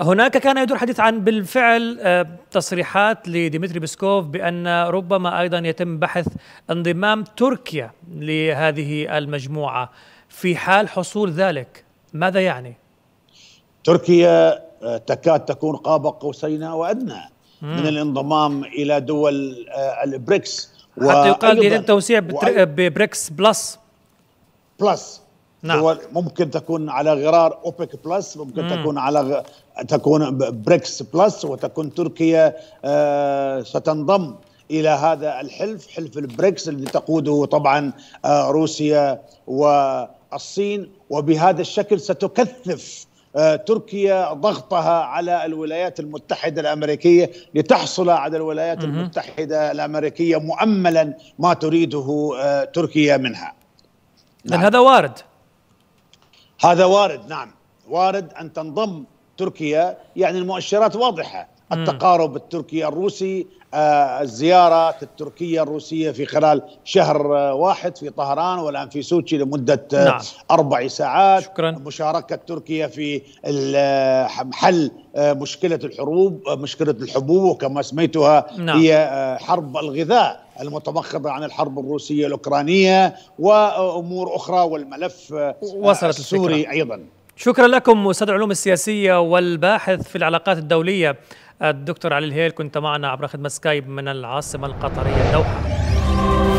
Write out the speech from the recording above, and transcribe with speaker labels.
Speaker 1: هناك كان يدور حديث عن بالفعل آه، تصريحات لديمتري بيسكوف بأن ربما أيضا يتم بحث انضمام تركيا لهذه المجموعة في حال حصول ذلك ماذا يعني؟
Speaker 2: تركيا آه، تكاد تكون قاب قوسين او ادنى من الانضمام إلى دول آه، البريكس حتى يقال يتم توسيع
Speaker 1: ببريكس بلس
Speaker 2: بلس نعم. دول ممكن تكون على غرار اوبك بلس ممكن مم. تكون على غ... تكون بريكس بلس وتكون تركيا آه ستنضم الى هذا الحلف حلف البريكس الذي تقوده طبعا آه روسيا والصين وبهذا الشكل ستكثف آه، تركيا ضغطها على الولايات المتحده الامريكيه لتحصل على الولايات المتحده الامريكيه مؤملا ما تريده آه، تركيا منها. نعم. هذا وارد هذا وارد نعم وارد ان تنضم تركيا يعني المؤشرات واضحه التقارب التركي الروسي آه، الزيارة التركية الروسية في خلال شهر آه، واحد في طهران والآن في سوتشي لمدة آه، نعم. أربع ساعات شكرا. مشاركة تركيا في حل مشكلة الحروب مشكلة الحبوب وكما سميتها نعم. هي حرب الغذاء المتمخضة عن الحرب الروسية الأوكرانية وأمور أخرى والملف وصلت السوري الفكرة. أيضا
Speaker 1: شكرا لكم أستاذ العلوم السياسية والباحث في العلاقات الدولية الدكتور علي الهيل كنت معنا عبر خدمة سكايب من العاصمة القطرية دوحة